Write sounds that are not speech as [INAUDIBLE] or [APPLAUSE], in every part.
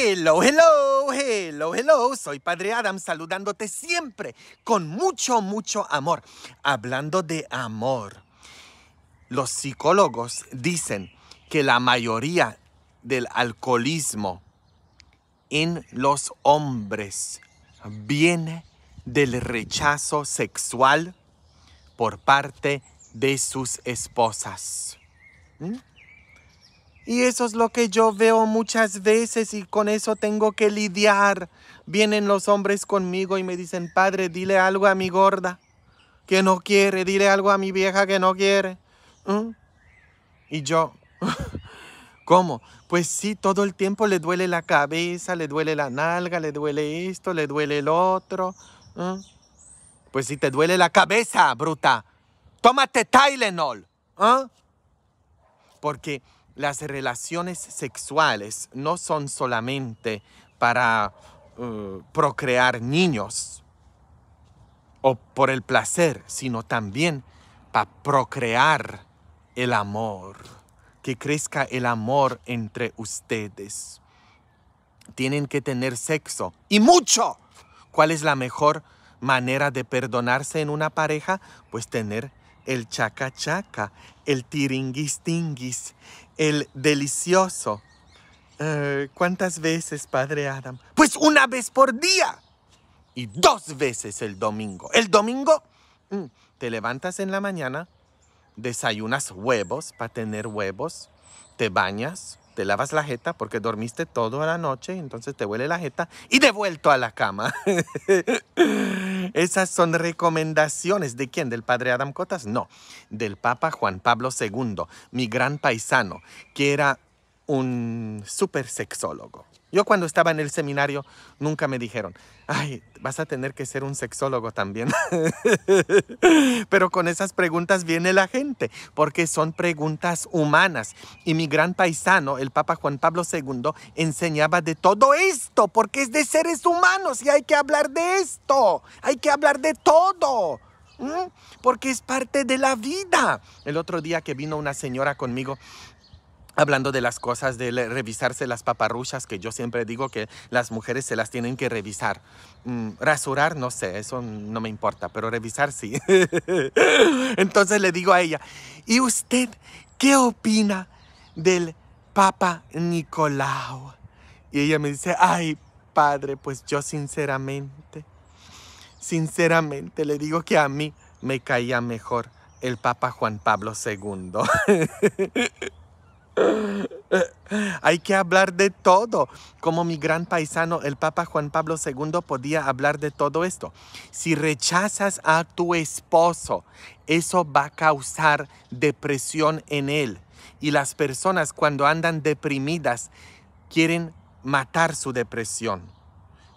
Hello, hello, hello, hello. Soy Padre Adam saludándote siempre con mucho, mucho amor. Hablando de amor, los psicólogos dicen que la mayoría del alcoholismo en los hombres viene del rechazo sexual por parte de sus esposas. ¿Mm? Y eso es lo que yo veo muchas veces y con eso tengo que lidiar. Vienen los hombres conmigo y me dicen, padre, dile algo a mi gorda que no quiere, dile algo a mi vieja que no quiere. ¿Mm? Y yo, [LAUGHS] ¿cómo? Pues sí, todo el tiempo le duele la cabeza, le duele la nalga, le duele esto, le duele el otro. ¿Mm? Pues si te duele la cabeza, bruta, tómate Tylenol. ¿eh? Porque las relaciones sexuales no son solamente para eh, procrear niños o por el placer, sino también para procrear el amor, que crezca el amor entre ustedes. Tienen que tener sexo y mucho. ¿Cuál es la mejor manera de perdonarse en una pareja? Pues tener el chaca chaca, el tiringuis tinguis, el delicioso. Eh, ¿Cuántas veces, padre Adam? Pues una vez por día y dos veces el domingo. El domingo mm, te levantas en la mañana, desayunas huevos para tener huevos, te bañas, te lavas la jeta porque dormiste toda la noche, entonces te huele la jeta y de vuelto a la cama. [LAUGHS] Esas son recomendaciones de quién, del padre Adam Cotas, no, del Papa Juan Pablo II, mi gran paisano, que era un super sexólogo. Yo cuando estaba en el seminario nunca me dijeron, ay, vas a tener que ser un sexólogo también. [LAUGHS] Pero con esas preguntas viene la gente, porque son preguntas humanas. Y mi gran paisano, el Papa Juan Pablo II, enseñaba de todo esto, porque es de seres humanos y hay que hablar de esto, hay que hablar de todo. Porque es parte de la vida. El otro día que vino una señora conmigo Hablando de las cosas de revisarse las paparruchas, que yo siempre digo que las mujeres se las tienen que revisar. Mm, rasurar, no sé, eso no me importa, pero revisar sí. [LAUGHS] Entonces le digo a ella, ¿y usted qué opina del Papa Nicolau? Y ella me dice, ay, padre, pues yo sinceramente, sinceramente le digo que a mí me caía mejor el Papa Juan Pablo II. [LAUGHS] Hay que hablar de todo. Como mi gran paisano, el Papa Juan Pablo II, podía hablar de todo esto. Si rechazas a tu esposo, eso va a causar depresión en él. Y las personas cuando andan deprimidas quieren matar su depresión.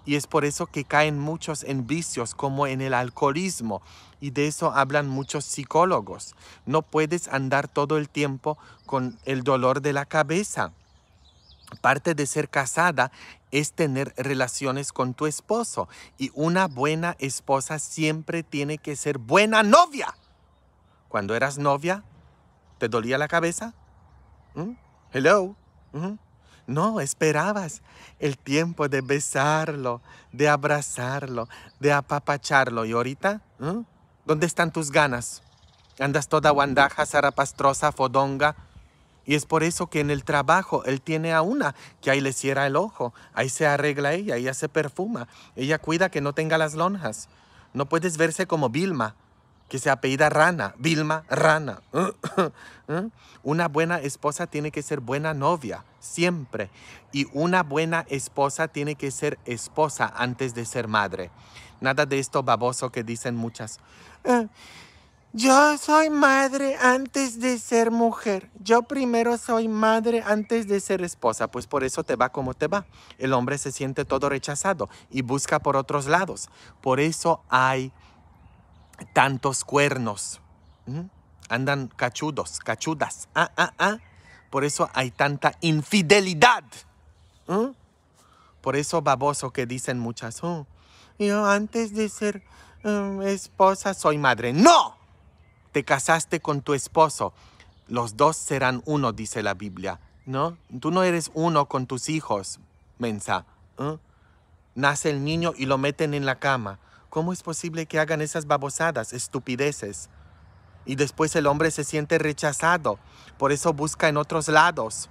Y es por eso que caen muchos en vicios como en el alcoholismo, y de eso hablan muchos psicólogos. No puedes andar todo el tiempo con el dolor de la cabeza. Parte de ser casada es tener relaciones con tu esposo y una buena esposa siempre tiene que ser buena novia. Cuando eras novia, ¿te dolía la cabeza? ¿Mm? Hello. ¿Mm? No, esperabas el tiempo de besarlo, de abrazarlo, de apapacharlo. ¿Y ahorita? ¿Mm? ¿Dónde están tus ganas? Andas toda guandaja, zarapastrosa, fodonga. Y es por eso que en el trabajo él tiene a una que ahí le cierra el ojo, ahí se arregla ella, ella se perfuma, ella cuida que no tenga las lonjas. No puedes verse como Vilma, que se apellida Rana, Vilma Rana. [COUGHS] ¿Eh? una buena esposa tiene que ser buena novia, siempre. Y una buena esposa tiene que ser esposa antes de ser madre. Nada de esto baboso que dicen muchas. Ah, yo soy madre antes de ser mujer. Yo primero soy madre antes de ser esposa, pues por eso te va como te va. El hombre se siente todo rechazado y busca por otros lados. Por eso hay tantos cuernos. Andan cachudos, cachudas. Ah, ah, ah. Por eso hay tanta infidelidad. Por eso baboso que dicen muchas. Oh, yo antes de ser em, esposa soy madre. No, te casaste con tu esposo. Los dos serán uno, dice la Biblia. ¿No? Tú no eres uno con tus hijos, mensa. ¿eh? Nace el niño y lo meten en la cama. ¿Cómo es posible que hagan esas babosadas, estupideces? Y después el hombre se siente rechazado. Por eso busca en otros lados.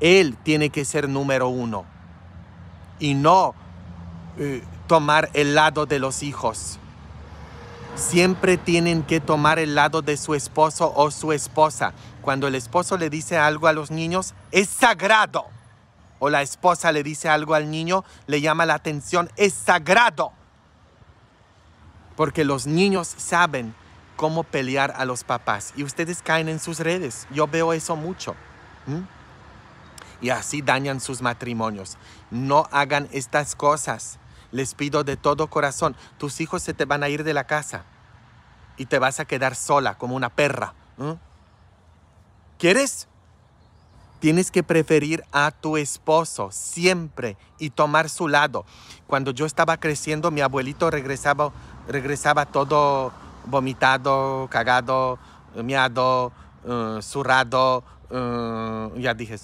Él tiene que ser número uno. Y no tomar el lado de los hijos. Siempre tienen que tomar el lado de su esposo o su esposa. Cuando el esposo le dice algo a los niños, es sagrado. O la esposa le dice algo al niño, le llama la atención, es sagrado. Porque los niños saben cómo pelear a los papás. Y ustedes caen en sus redes. Yo veo eso mucho. ¿Mm? Y así dañan sus matrimonios. No hagan estas cosas. Les pido de todo corazón, tus hijos se te van a ir de la casa y te vas a quedar sola como una perra. ¿Quieres? Tienes que preferir a tu esposo siempre y tomar su lado. Cuando yo estaba creciendo, mi abuelito regresaba, regresaba todo vomitado, cagado, miado, uh, zurrado, eh, ya dije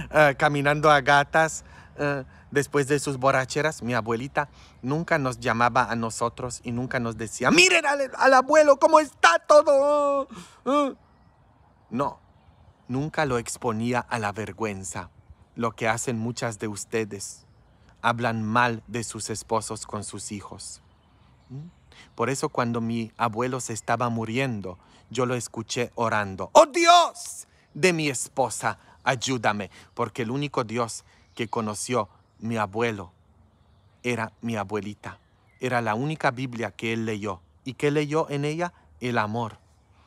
eh, [LAUGHS] caminando a gatas. Después de sus borracheras, mi abuelita nunca nos llamaba a nosotros y nunca nos decía, miren al, al abuelo cómo está todo. Ah. No, nunca lo exponía a la vergüenza, lo que hacen muchas de ustedes. Hablan mal de sus esposos con sus hijos. Mm. Por eso cuando mi abuelo se estaba muriendo, yo lo escuché orando, ¡Oh Dios! de mi esposa, ayúdame, porque el único Dios que conoció mi abuelo, era mi abuelita. Era la única Biblia que él leyó. ¿Y qué leyó en ella? El amor,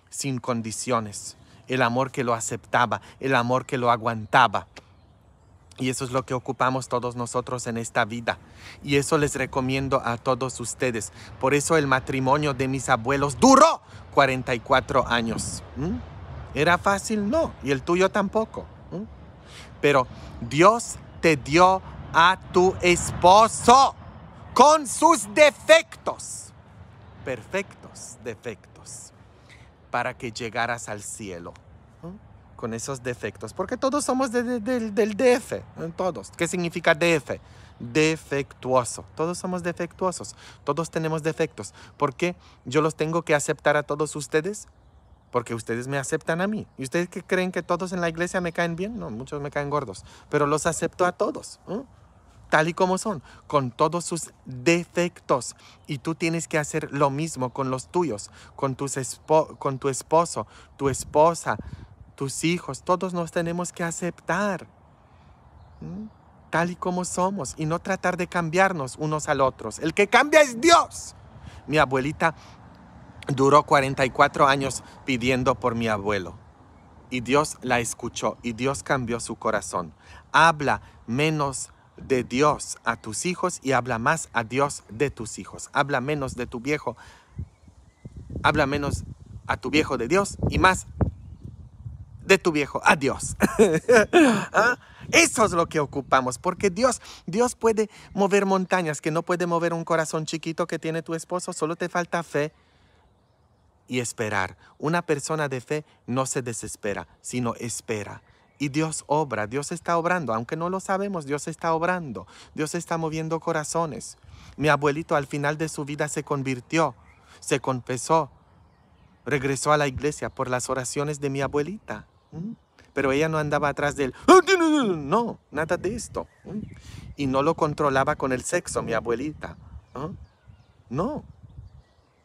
sin condiciones. El amor que lo aceptaba, el amor que lo aguantaba. Y eso es lo que ocupamos todos nosotros en esta vida. Y eso les recomiendo a todos ustedes. Por eso el matrimonio de mis abuelos duró 44 años. ¿Mm? ¿Era fácil? No. Y el tuyo tampoco. ¿Mm? Pero Dios te dio a tu esposo con sus defectos, perfectos defectos, para que llegaras al cielo con esos defectos, porque todos somos del, DF, todos. ¿Qué significa DF? defectuoso. Todos somos defectuosos, todos tenemos defectos. ¿Por qué yo los tengo que aceptar a todos ustedes? Porque ustedes me aceptan a mí. ¿Y ustedes que creen que todos en la iglesia me caen bien? No, muchos me caen gordos, pero los acepto a todos tal y como son, con todos sus defectos. Y tú tienes que hacer lo mismo con los tuyos, con, tus con tu esposo, tu esposa, tus hijos. Todos nos tenemos que aceptar tal y como somos y no tratar de cambiarnos unos al otros. El que cambia es Dios. Mi abuelita duró 44 años pidiendo por mi abuelo. Y Dios la escuchó y Dios cambió su corazón. Habla menos de Dios a tus hijos y habla más a Dios de tus hijos. Habla menos de tu viejo, habla menos a tu viejo de Dios y más de tu viejo a Dios. [LAUGHS] ¿Ah? Eso es lo que ocupamos, porque Dios, Dios puede mover montañas que no puede mover un corazón chiquito que tiene tu esposo, solo te falta fe y esperar. Una persona de fe no se desespera, sino espera. Y Dios obra, Dios está obrando, aunque no lo sabemos, Dios está obrando, Dios está moviendo corazones. Mi abuelito al final de su vida se convirtió, se confesó, regresó a la iglesia por las oraciones de mi abuelita. ¿Mm? Pero ella no andaba atrás de él. No, nada de esto. ¿Mm? Y no lo controlaba con el sexo, mi abuelita. No,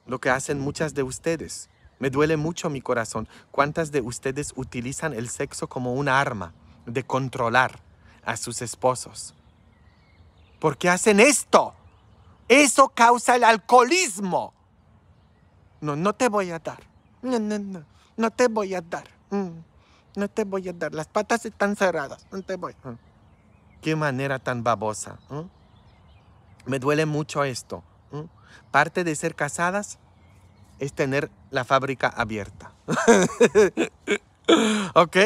lo que hacen muchas de ustedes. Me duele mucho mi corazón. ¿Cuántas de ustedes utilizan el sexo como una arma de controlar a sus esposos? ¿Por qué hacen esto? Eso causa el alcoholismo. No, no te voy a dar. No, No te voy a dar. Mm. No te voy a dar. Las patas están cerradas. No te voy. Mm. Qué manera tan babosa. Me duele mucho esto. Parte de ser casadas es tener la fábrica abierta. [LAUGHS] ¿Ok?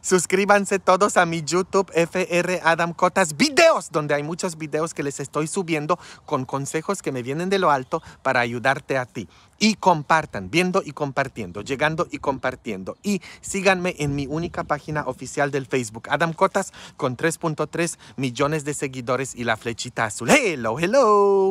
Suscríbanse todos a mi YouTube FR Adam Cotas Videos, donde hay muchos videos que les estoy subiendo con consejos que me vienen de lo alto para ayudarte a ti. Y compartan, viendo y compartiendo, llegando y compartiendo. Y síganme en mi única página oficial del Facebook, Adam Cotas, con 3.3 millones de seguidores y la flechita azul. Hello, hello.